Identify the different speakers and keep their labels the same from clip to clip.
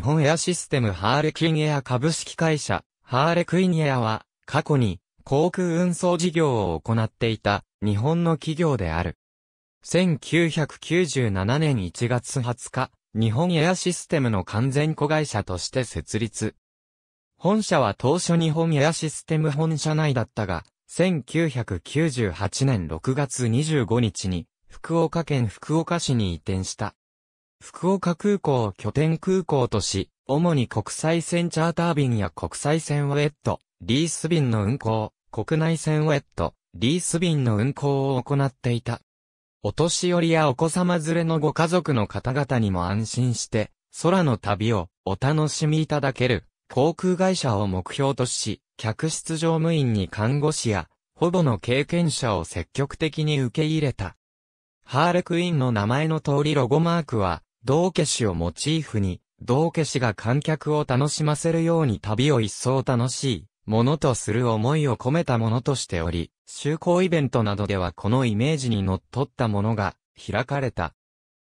Speaker 1: 日本エアシステムハーレクインエア株式会社、ハーレクイニエアは、過去に、航空運送事業を行っていた、日本の企業である。1997年1月20日、日本エアシステムの完全子会社として設立。本社は当初日本エアシステム本社内だったが、1998年6月25日に、福岡県福岡市に移転した。福岡空港を拠点空港とし、主に国際線チャーター便や国際線ウェット、リース便の運航、国内線ウェット、リース便の運航を行っていた。お年寄りやお子様連れのご家族の方々にも安心して、空の旅をお楽しみいただける航空会社を目標とし、客室乗務員に看護師や、ほぼの経験者を積極的に受け入れた。ハーレクイーンの名前の通りロゴマークは、道化師をモチーフに、道化師が観客を楽しませるように旅を一層楽しい、ものとする思いを込めたものとしており、就航イベントなどではこのイメージにのっとったものが開かれた。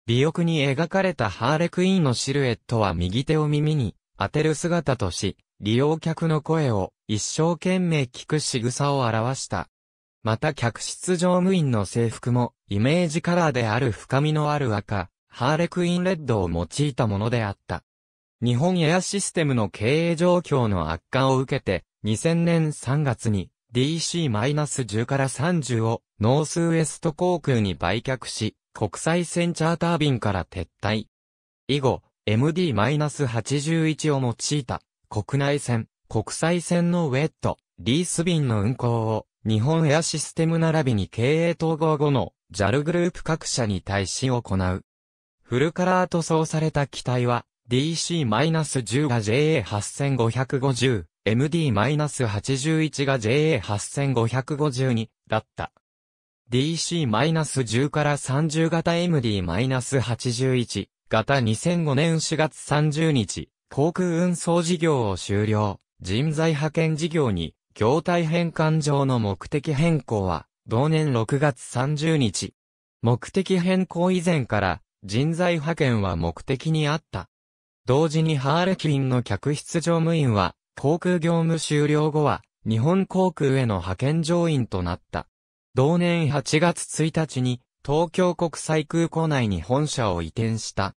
Speaker 1: 尾翼に描かれたハーレクイーンのシルエットは右手を耳に当てる姿とし、利用客の声を一生懸命聞く仕草を表した。また客室乗務員の制服もイメージカラーである深みのある赤、ハーレクインレッドを用いたものであった。日本エアシステムの経営状況の悪化を受けて、2000年3月に DC-10 から30をノースウエスト航空に売却し、国際線チャーター便から撤退。以後、MD-81 を用いた国内線、国際線のウェット、リース便の運航を日本エアシステム並びに経営統合後の JAL グループ各社に対し行う。フルカラー塗装された機体は、DC-10 が JA8550、MD-81 が JA8552 だった。DC-10 から30型 MD-81 型2005年4月30日、航空運送事業を終了、人材派遣事業に、業態変換上の目的変更は、同年6月30日。目的変更以前から、人材派遣は目的にあった。同時にハーレキンの客室乗務員は、航空業務終了後は、日本航空への派遣乗員となった。同年8月1日に、東京国際空港内に本社を移転した。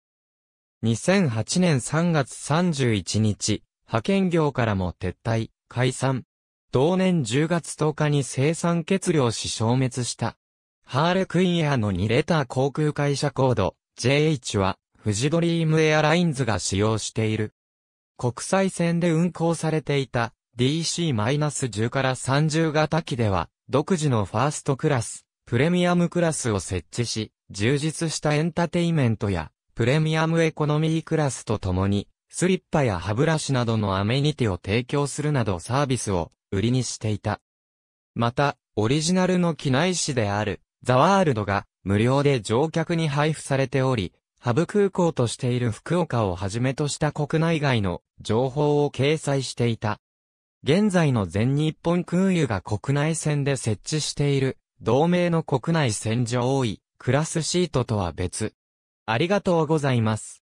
Speaker 1: 2008年3月31日、派遣業からも撤退、解散。同年10月10日に生産欠量し消滅した。ハーレクインエアの2レター航空会社コード JH は、富士ドリームエアラインズが使用している。国際線で運航されていた DC-10 から30型機では、独自のファーストクラス、プレミアムクラスを設置し、充実したエンターテイメントや、プレミアムエコノミークラスとともに、スリッパや歯ブラシなどのアメニティを提供するなどサービスを売りにしていた。また、オリジナルの機内誌である、ザワールドが、無料で乗客に配布されており、ハブ空港としている福岡をはじめとした国内外の情報を掲載していた。現在の全日本空輸が国内線で設置している同盟の国内線上位クラスシートとは別。ありがとうございます。